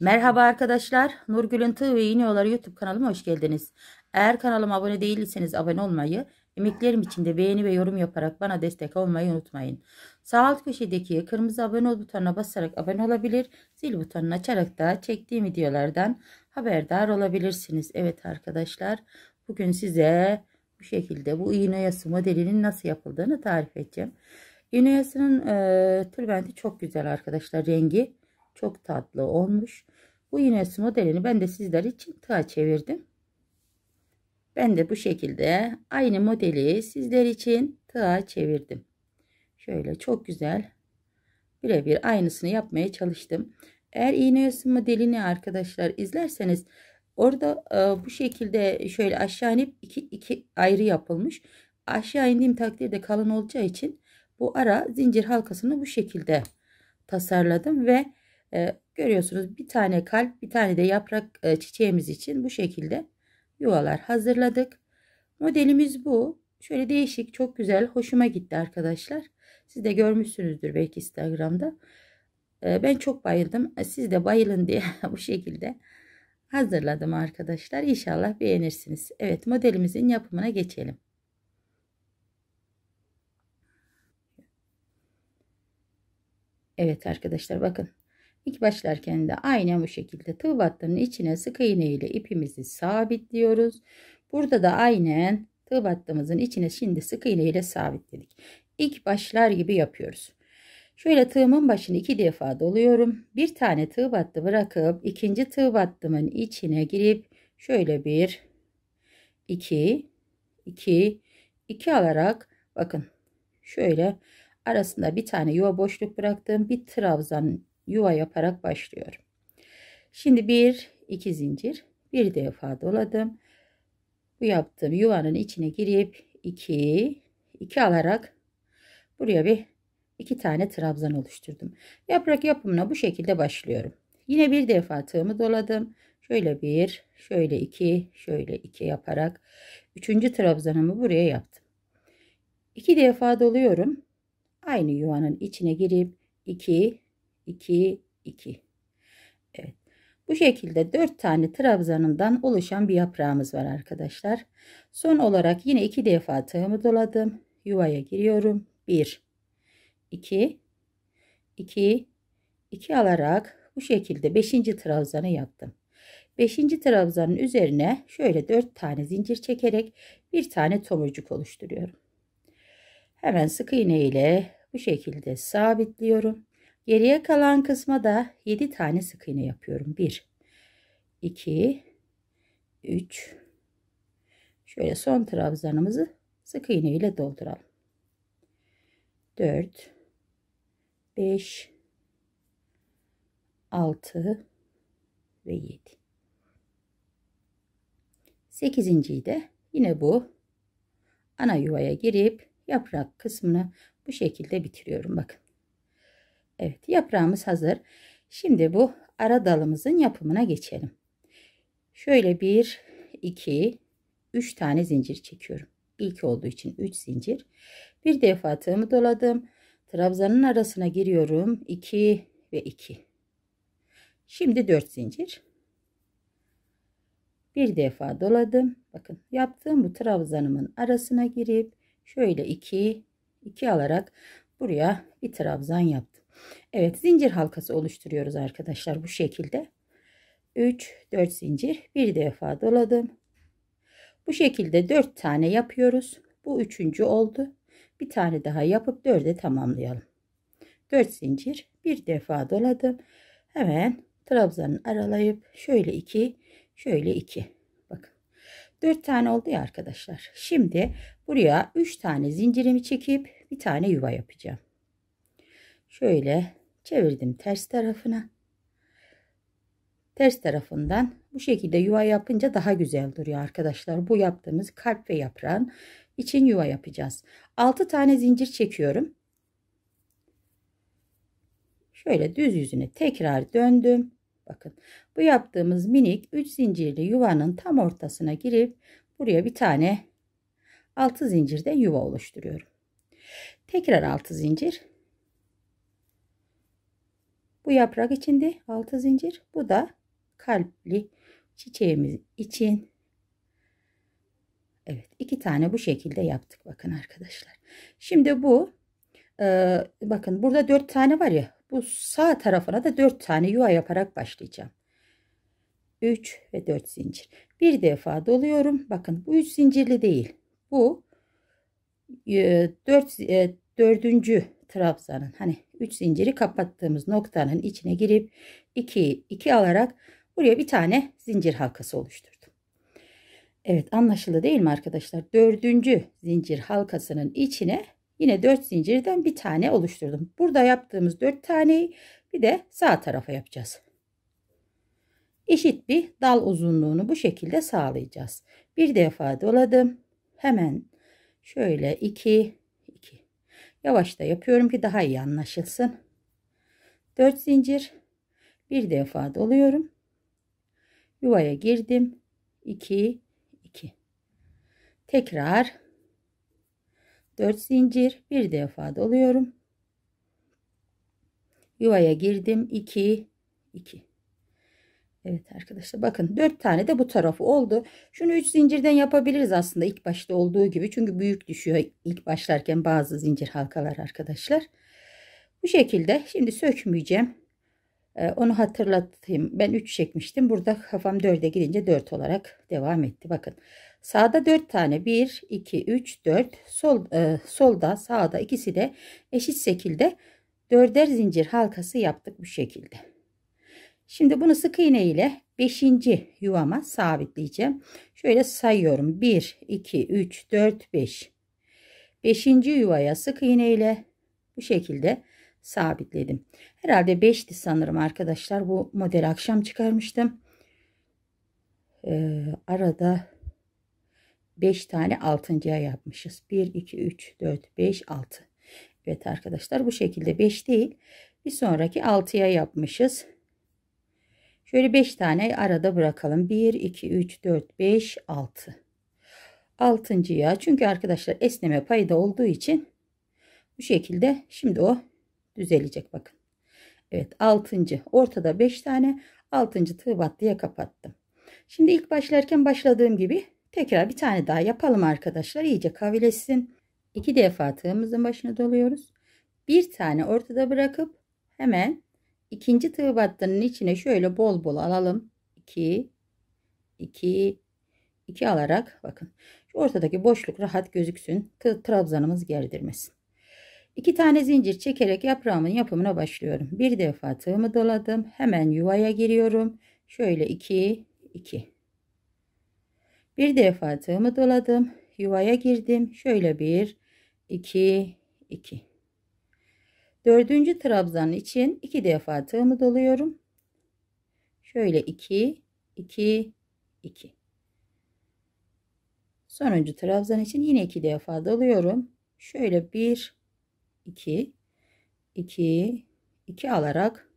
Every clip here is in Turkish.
Merhaba arkadaşlar. Nurgül'ün Tığ ve Yeni Oları YouTube kanalıma hoş geldiniz. Eğer kanalıma abone değilseniz abone olmayı, emeklerim için de beğeni ve yorum yaparak bana destek olmayı unutmayın. Sağ alt köşedeki kırmızı abone ol butonuna basarak abone olabilir, zil butonunu açarak da çektiğim videolardan haberdar olabilirsiniz. Evet arkadaşlar, bugün size bu şekilde bu iğne yası modelinin nasıl yapıldığını tarif edeceğim. İğne yasının e, tülbenti çok güzel arkadaşlar rengi. Çok tatlı olmuş. Bu Yunus modelini ben de sizler için tığa çevirdim. Ben de bu şekilde aynı modeli sizler için tığa çevirdim. Şöyle çok güzel birebir aynısını yapmaya çalıştım. Eğer iğne yosun modelini arkadaşlar izlerseniz orada e, bu şekilde şöyle aşağı inip iki, iki ayrı yapılmış. Aşağı indiğim takdirde kalın olacağı için bu ara zincir halkasını bu şekilde tasarladım ve e, görüyorsunuz bir tane kalp bir tane de yaprak e, çiçeğimiz için bu şekilde yuvalar hazırladık. Modelimiz bu. Şöyle değişik çok güzel hoşuma gitti arkadaşlar. Siz de görmüşsünüzdür belki Instagram'da. E, ben çok bayıldım. E, siz de bayılın diye bu şekilde hazırladım arkadaşlar. İnşallah beğenirsiniz. Evet modelimizin yapımına geçelim. Evet arkadaşlar bakın İlk başlarken de aynen bu şekilde tığ battının içine sık iğne ile ipimizi sabitliyoruz. Burada da aynen tığ battığımızın içine şimdi sık iğne ile sabitledik. İlk başlar gibi yapıyoruz. Şöyle tığımın başını iki defa doluyorum. Bir tane tığ battı bırakıp ikinci tığ battımın içine girip şöyle bir iki iki iki alarak bakın şöyle arasında bir tane yuva boşluk bıraktım. Bir trabzan yuva yaparak başlıyorum. Şimdi bir iki zincir bir defa doladım. Bu yaptığım yuvanın içine girip iki iki alarak buraya bir iki tane trabzan oluşturdum. Yaprak yapımına bu şekilde başlıyorum. Yine bir defa tığımı doladım. Şöyle bir, şöyle iki, şöyle iki yaparak üçüncü trabzanımı buraya yaptım. İki defa doluyorum. Aynı yuvanın içine girip iki, 2, 2. Evet. Bu şekilde 4 tane trabzanından oluşan bir yaprağımız var arkadaşlar. Son olarak yine 2 defa tığımı doladım. Yuvaya giriyorum. 1, 2, 2, 2 alarak bu şekilde 5. trabzanı yaptım. 5. trabzanın üzerine şöyle 4 tane zincir çekerek bir tane tomurcuk oluşturuyorum. Hemen sık iğne ile bu şekilde sabitliyorum. Geriye kalan kısma da 7 tane sık iğne yapıyorum. 1 2 3 Şöyle son trabzanımızı sık iğne ile dolduralım. 4 5 6 ve 7. 8.yi de yine bu ana yuvaya girip yaprak kısmını bu şekilde bitiriyorum. Bakın. Evet yaprağımız hazır. Şimdi bu ara dalımızın yapımına geçelim. Şöyle bir, iki, üç tane zincir çekiyorum. İlk olduğu için üç zincir. Bir defa tığımı doladım. Trabzanın arasına giriyorum. 2 ve 2. Şimdi 4 zincir. Bir defa doladım. Bakın yaptığım bu trabzanımın arasına girip şöyle 2 2 alarak buraya bir trabzan yaptım. Evet zincir halkası oluşturuyoruz arkadaşlar bu şekilde. 3 4 zincir bir defa doladım. Bu şekilde 4 tane yapıyoruz. Bu üçüncü oldu. Bir tane daha yapıp 4'e tamamlayalım. 4 zincir bir defa doladım. Hemen trabzanın aralayıp şöyle 2 şöyle 2. Bakın 4 tane oldu ya arkadaşlar. Şimdi buraya 3 tane zincirimi çekip bir tane yuva yapacağım şöyle çevirdim ters tarafına. Ters tarafından bu şekilde yuva yapınca daha güzel duruyor arkadaşlar. Bu yaptığımız kalp ve yaprağın için yuva yapacağız. 6 tane zincir çekiyorum. Şöyle düz yüzüne tekrar döndüm. Bakın bu yaptığımız minik 3 zincirli yuvanın tam ortasına girip buraya bir tane 6 zincirde yuva oluşturuyorum. Tekrar 6 zincir bu yaprak içinde 6 zincir. Bu da kalpli çiçeğimiz için. Evet iki tane bu şekilde yaptık bakın arkadaşlar. Şimdi bu e, bakın burada 4 tane var ya bu sağ tarafına da 4 tane yuva yaparak başlayacağım. 3 ve 4 zincir. Bir defa doluyorum. Bakın bu 3 zincirli değil. Bu 4 e, 4. E, trabzanın hani 3 zinciri kapattığımız noktanın içine girip 2'yi 2 alarak buraya bir tane zincir halkası oluşturdum. Evet anlaşıldı değil mi arkadaşlar? Dördüncü zincir halkasının içine yine 4 zincirden bir tane oluşturdum. Burada yaptığımız 4 taneyi bir de sağ tarafa yapacağız. Eşit bir dal uzunluğunu bu şekilde sağlayacağız. Bir defa doladım. Hemen şöyle 2 Yavaş da yapıyorum ki daha iyi anlaşılsın. 4 zincir bir defa doluyorum. Yuvaya girdim. 2 2. Tekrar 4 zincir bir defa doluyorum. Yuvaya girdim. 2 2. Evet arkadaşlar bakın 4 tane de bu tarafı oldu. Şunu 3 zincirden yapabiliriz aslında ilk başta olduğu gibi. Çünkü büyük düşüyor ilk başlarken bazı zincir halkalar arkadaşlar. Bu şekilde şimdi sökmeyeceğim. Ee, onu hatırlatayım. Ben 3 çekmiştim. Burada kafam 4'e gidince 4 olarak devam etti. Bakın sağda 4 tane 1, 2, 3, 4. Sol, e, solda sağda ikisi de eşit şekilde 4'er zincir halkası yaptık bu şekilde. Şimdi bunu sık iğne ile 5. yuvama sabitleyeceğim. Şöyle sayıyorum. 1, 2, 3, 4, 5. 5. yuvaya sık iğne ile bu şekilde sabitledim. Herhalde 5'ti sanırım arkadaşlar. Bu model akşam çıkarmıştım. Ee, arada 5 tane altıncıya yapmışız. 1, 2, 3, 4, 5, 6. Evet arkadaşlar bu şekilde 5 değil. Bir sonraki 6'ya yapmışız. Şöyle 5 tane arada bırakalım. 1, 2, 3, 4, 5, 6. Altıncıya çünkü arkadaşlar esneme payı da olduğu için bu şekilde şimdi o düzelecek bakın. Evet altıncı ortada 5 tane altıncı tığ battıya kapattım. Şimdi ilk başlarken başladığım gibi tekrar bir tane daha yapalım arkadaşlar. İyice kavilesin. 2 defa tığımızın başına doluyoruz. Bir tane ortada bırakıp hemen İkinci tığ battının içine şöyle bol bol alalım. 2 2 2 alarak bakın. Şu ortadaki boşluk rahat gözüksün. Trabzanımız gerdirmesin. 2 tane zincir çekerek yaprağımın yapımına başlıyorum. Bir defa tığımı doladım. Hemen yuvaya giriyorum. Şöyle 2 2 bir defa tığımı doladım. Yuvaya girdim. Şöyle bir, iki, iki. Dördüncü trabzan için iki defa tığımı doluyorum. Şöyle 2, 2, 2. Sonuncu trabzan için yine iki defa doluyorum. Şöyle 1, 2, 2, 2 alarak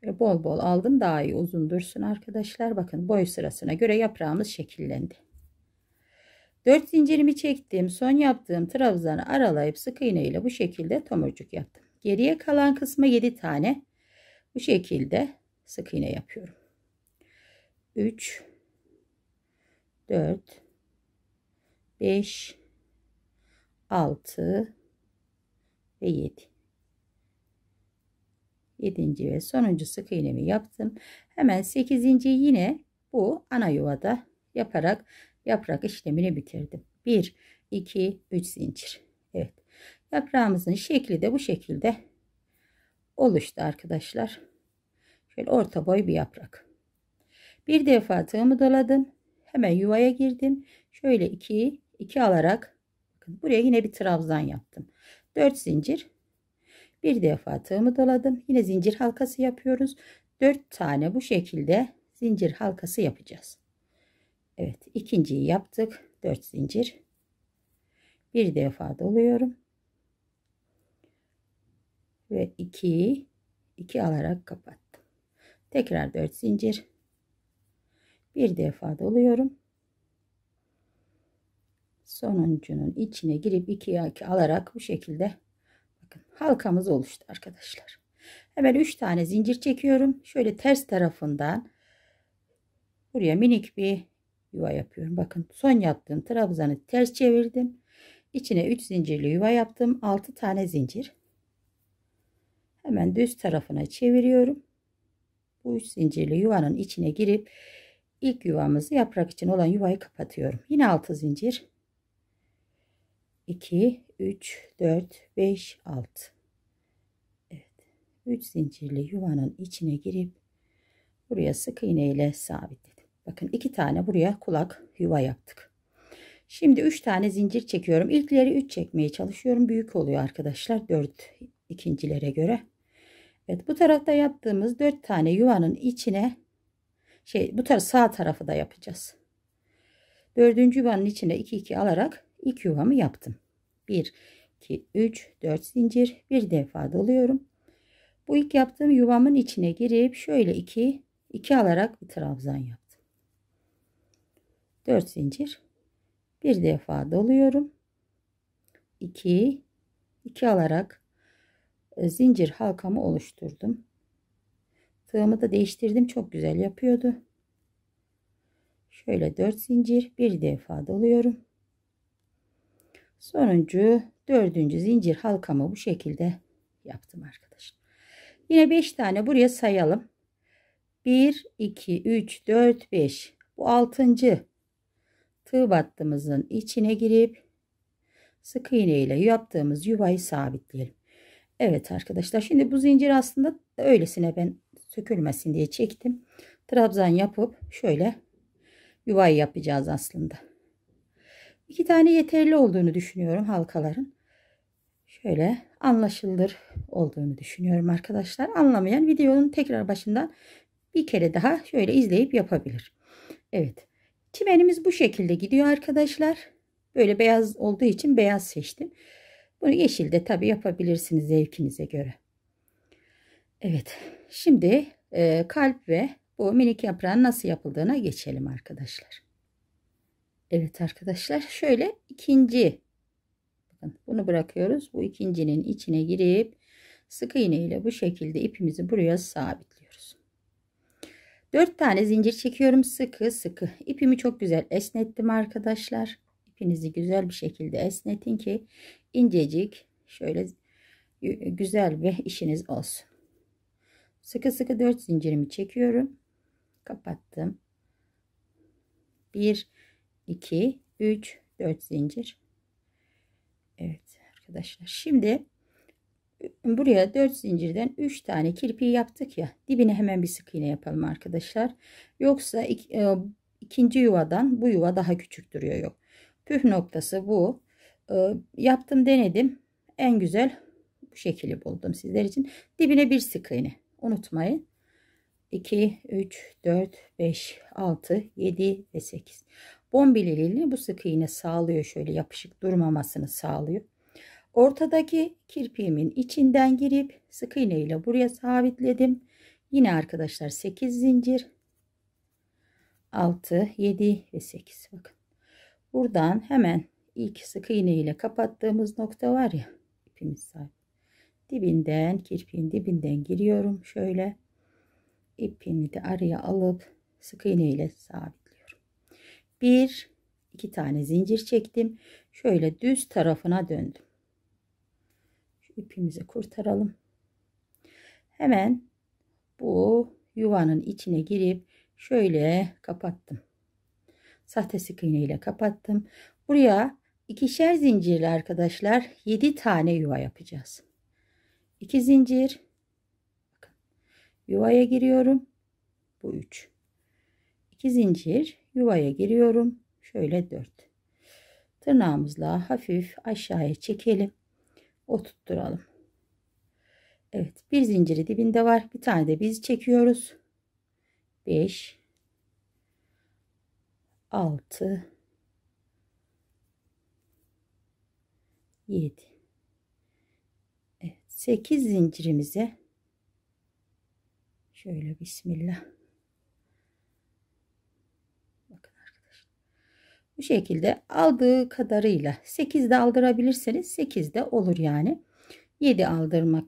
şöyle bol bol aldım. Daha iyi uzun dursun arkadaşlar. Bakın boy sırasına göre yaprağımız şekillendi. 4 zincirimi çektim. Son yaptığım trabzanı aralayıp sık iğne ile bu şekilde tomurcuk yaptım. Geriye kalan kısma 7 tane bu şekilde sık iğne yapıyorum. 3 4 5 6 ve 7 7. ve sonuncu sık iğnemi yaptım. Hemen 8. yine bu ana yuvada yaparak yaprak işlemini bitirdim. 1, 2, 3 zincir. Evet. Yaprağımızın şekli de bu şekilde oluştu arkadaşlar. Şöyle orta boy bir yaprak. Bir defa tığımı doladım. Hemen yuvaya girdim. Şöyle 2, 2 alarak bakın buraya yine bir trabzan yaptım. 4 zincir. Bir defa tığımı doladım. Yine zincir halkası yapıyoruz. 4 tane bu şekilde zincir halkası yapacağız. Evet ikinciyi yaptık. 4 zincir. Bir defa doluyorum. Ve 2 2 alarak kapattım. Tekrar 4 zincir. Bir defa doluyorum. Sonuncunun içine girip 2'ye 2 alarak bu şekilde bakın halkamız oluştu arkadaşlar. Hemen 3 tane zincir çekiyorum. Şöyle ters tarafından buraya minik bir yuva yapıyorum. Bakın son yaptığım trabzanı ters çevirdim. İçine 3 zincirli yuva yaptım. 6 tane zincir. Hemen düz tarafına çeviriyorum. Bu 3 zincirli yuvanın içine girip ilk yuvamızı yaprak için olan yuvayı kapatıyorum. Yine 6 zincir. 2, 3, 4, 5, 6. Evet. 3 zincirli yuvanın içine girip buraya sık iğne ile sabit. Bakın iki tane buraya kulak yuva yaptık. Şimdi üç tane zincir çekiyorum. İlkleri üç çekmeye çalışıyorum. Büyük oluyor arkadaşlar. Dört ikincilere göre. Evet bu tarafta yaptığımız dört tane yuvanın içine şey bu taraf sağ tarafı da yapacağız. Dördüncü yuvanın içine iki iki alarak ilk yuvamı yaptım. Bir, iki, üç, dört zincir bir defa doluyorum. Bu ilk yaptığım yuvamın içine girip şöyle iki iki alarak bir trabzan yaptım. 4 zincir bir defa doluyorum 2 2 alarak e, zincir halkamı oluşturdum tığımı da değiştirdim çok güzel yapıyordu şöyle 4 zincir bir defa doluyorum sonuncu dördüncü zincir halkamı bu şekilde yaptım arkadaşlar yine 5 tane buraya sayalım 1 2 3 4 5 bu altıncı tığ battığımızın içine girip sık iğne ile yaptığımız yuvayı sabitleyelim. Evet arkadaşlar şimdi bu zincir aslında öylesine ben sökülmesin diye çektim. Trabzan yapıp şöyle yuvayı yapacağız aslında. İki tane yeterli olduğunu düşünüyorum halkaların. Şöyle anlaşılır olduğunu düşünüyorum arkadaşlar. Anlamayan videonun tekrar başından bir kere daha şöyle izleyip yapabilir. Evet. Çimenimiz bu şekilde gidiyor arkadaşlar. Böyle beyaz olduğu için beyaz seçtim. Bunu yeşil de tabii yapabilirsiniz zevkinize göre. Evet şimdi e, kalp ve bu minik yaprağın nasıl yapıldığına geçelim arkadaşlar. Evet arkadaşlar şöyle ikinci bakın bunu bırakıyoruz. Bu ikincinin içine girip sık iğne ile bu şekilde ipimizi buraya sabitliyoruz. 4 tane zincir çekiyorum sıkı sıkı ipimi çok güzel esnettim arkadaşlar ipinizi güzel bir şekilde esnetin ki incecik şöyle güzel bir işiniz olsun sıkı sıkı 4 zincirimi çekiyorum kapattım 1 2 3 4 zincir Evet arkadaşlar şimdi buraya 4 zincirden 3 tane kirpiği yaptık ya dibine hemen bir sık iğne yapalım arkadaşlar yoksa ik, e, ikinci yuvadan bu yuva daha küçük duruyor yok püf noktası bu e, yaptım denedim en güzel bu şekli buldum sizler için dibine bir sık iğne unutmayın 2 3 4 5 6 7 ve 8 bombileriyle bu sık iğne sağlıyor şöyle yapışık durmamasını sağlıyor Ortadaki kirpiğimin içinden girip sık iğne ile buraya sabitledim. Yine arkadaşlar 8 zincir. 6, 7 ve 8. Bakın. Buradan hemen ilk sık iğne ile kapattığımız nokta var ya ipimiz sabit. Dibinden kirpiğin dibinden giriyorum şöyle. İpimi de araya alıp sık iğne ile sabitliyorum. 1 2 tane zincir çektim. Şöyle düz tarafına döndüm ipimizi kurtaralım. Hemen bu yuvanın içine girip şöyle kapattım. Sahte sık iğne ile kapattım. Buraya ikişer zincirli arkadaşlar 7 tane yuva yapacağız. 2 zincir yuvaya giriyorum. Bu 3. 2 zincir yuvaya giriyorum. Şöyle 4. Tırnağımızla hafif aşağıya çekelim oturtturalım. Evet bir zinciri dibinde var. Bir tane de biz çekiyoruz. 5 6 7 Evet 8 zincirimize şöyle bismillah Bu şekilde aldığı kadarıyla 8 de aldırabilirseniz 8 de olur yani. 7 aldırmak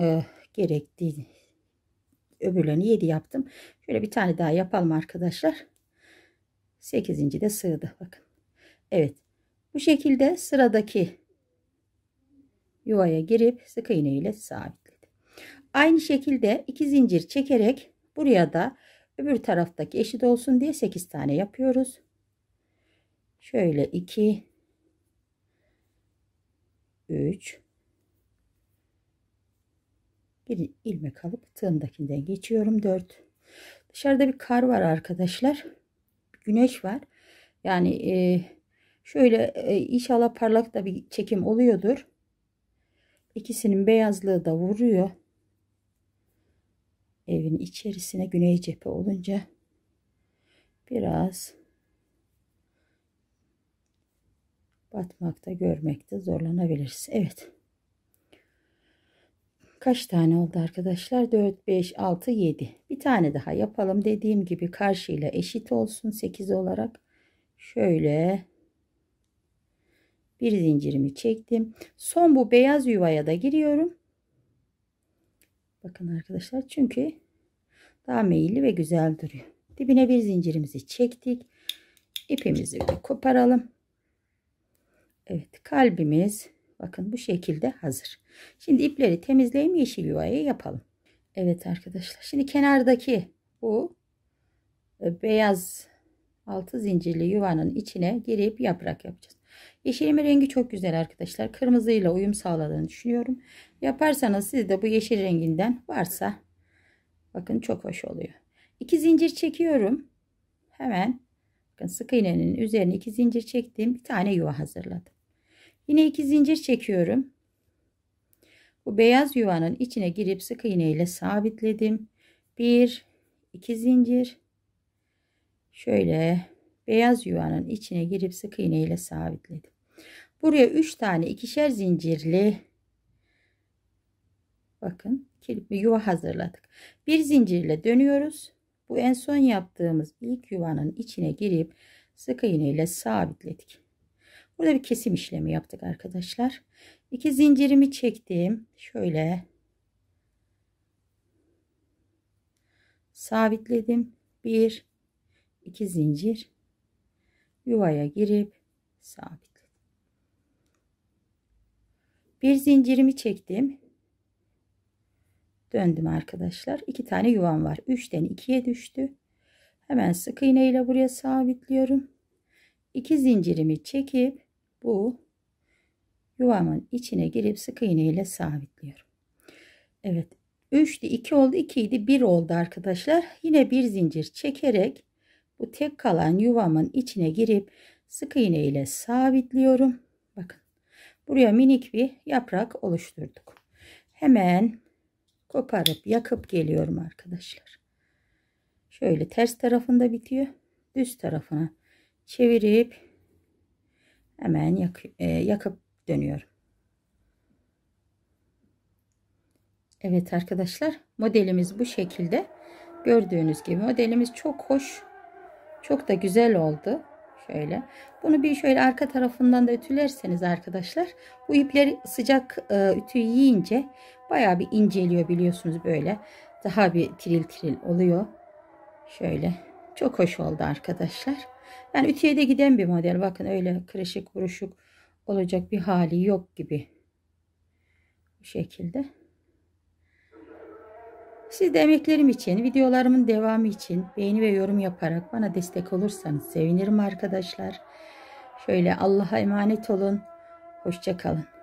e, gerektiği öbürlerini 7 yaptım. Şöyle bir tane daha yapalım arkadaşlar. 8. de sığdı. Bakın. Evet. Bu şekilde sıradaki yuvaya girip sık iğne ile sabitledim. Aynı şekilde iki zincir çekerek buraya da öbür taraftaki eşit olsun diye 8 tane yapıyoruz. Şöyle 2 3 bir ilmek alıp tığımdakinden geçiyorum 4 dışarıda bir kar var arkadaşlar güneş var yani e, şöyle e, inşallah parlak da bir çekim oluyordur ikisinin beyazlığı da vuruyor evin içerisine güney cephe olunca biraz batmakta görmekte zorlanabiliriz. Evet. Kaç tane oldu arkadaşlar? 4, 5, 6, 7. Bir tane daha yapalım. Dediğim gibi karşıyla eşit olsun 8 olarak. Şöyle bir zincirimi çektim. Son bu beyaz yuvaya da giriyorum. Bakın arkadaşlar çünkü daha meyilli ve güzel duruyor. Dibine bir zincirimizi çektik. İpimizi bir koparalım. Evet kalbimiz bakın bu şekilde hazır. Şimdi ipleri temizleyeyim yeşil yuvayı yapalım. Evet arkadaşlar şimdi kenardaki bu e, beyaz altı zincirli yuvanın içine girip yaprak yapacağız. Yeşilimin rengi çok güzel arkadaşlar. Kırmızıyla uyum sağladığını düşünüyorum. Yaparsanız siz de bu yeşil renginden varsa bakın çok hoş oluyor. İki zincir çekiyorum. Hemen bakın sık iğnenin üzerine iki zincir çektim. Bir tane yuva hazırladım. Yine iki zincir çekiyorum. Bu beyaz yuvanın içine girip sık iğne ile sabitledim. Bir, iki zincir. Şöyle beyaz yuvanın içine girip sık iğne ile sabitledim. Buraya üç tane ikişer zincirli bakın kilitli yuva hazırladık. Bir zincirle dönüyoruz. Bu en son yaptığımız ilk yuvanın içine girip sık iğne ile sabitledik. Burada bir kesim işlemi yaptık arkadaşlar. İki zincirimi çektim. Şöyle sabitledim. Bir, iki zincir yuvaya girip sabitledim. Bir zincirimi çektim. Döndüm arkadaşlar. İki tane yuvam var. Üçten ikiye düştü. Hemen sık iğne ile buraya sabitliyorum. İki zincirimi çekip bu yuvamın içine girip sık iğne ile sabitliyorum. Evet 3'tü 2 oldu 2 idi 1 oldu arkadaşlar. Yine bir zincir çekerek bu tek kalan yuvamın içine girip sık iğne ile sabitliyorum. Bakın buraya minik bir yaprak oluşturduk. Hemen koparıp yakıp geliyorum arkadaşlar. Şöyle ters tarafında bitiyor. Düz tarafına çevirip hemen yak, e, yakıp dönüyorum. Evet arkadaşlar modelimiz bu şekilde. Gördüğünüz gibi modelimiz çok hoş. Çok da güzel oldu. Şöyle. Bunu bir şöyle arka tarafından da ütülerseniz arkadaşlar. Bu ipler sıcak e, ütüyü yiyince baya bir inceliyor biliyorsunuz böyle. Daha bir tiril tiril oluyor. Şöyle. Çok hoş oldu arkadaşlar. Yani ütüye de giden bir model. Bakın öyle kırışık buruşuk olacak bir hali yok gibi. Bu şekilde. Siz de emeklerim için, videolarımın devamı için beğeni ve yorum yaparak bana destek olursanız sevinirim arkadaşlar. Şöyle Allah'a emanet olun. Hoşçakalın.